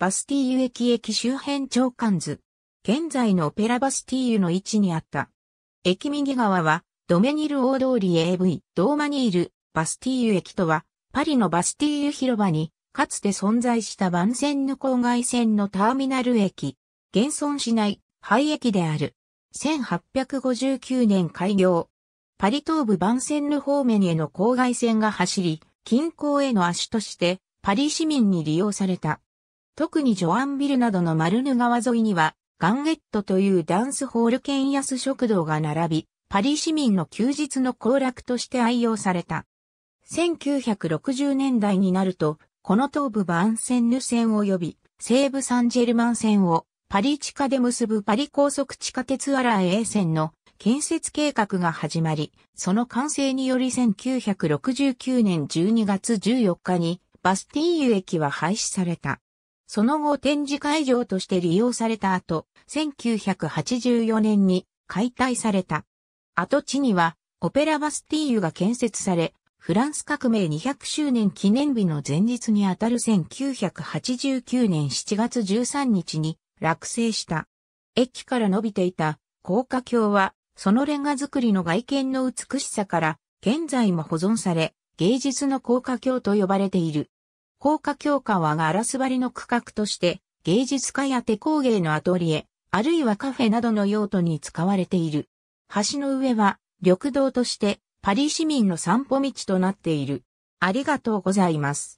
バスティーユ駅駅周辺長官図。現在のオペラバスティーユの位置にあった。駅右側は、ドメニル大通り AV、ドーマニール、バスティーユ駅とは、パリのバスティーユ広場に、かつて存在した万線の郊外線のターミナル駅、現存しない廃駅である。1859年開業。パリ東部万線の方面への郊外線が走り、近郊への足として、パリ市民に利用された。特にジョアンビルなどのマルヌ川沿いには、ガンゲットというダンスホール兼安食堂が並び、パリ市民の休日の行楽として愛用された。1960年代になると、この東部バンセンヌ線及び、西部サンジェルマン線をパリ地下で結ぶパリ高速地下鉄アラー A 線の建設計画が始まり、その完成により1969年12月14日にバスティーユ駅は廃止された。その後展示会場として利用された後、1984年に解体された。跡地には、オペラバスティーユが建設され、フランス革命200周年記念日の前日にあたる1989年7月13日に落成した。駅から伸びていた高架橋は、そのレンガ作りの外見の美しさから、現在も保存され、芸術の高架橋と呼ばれている。高架強化はガラス張りの区画として芸術家や手工芸のアトリエ、あるいはカフェなどの用途に使われている。橋の上は緑道としてパリ市民の散歩道となっている。ありがとうございます。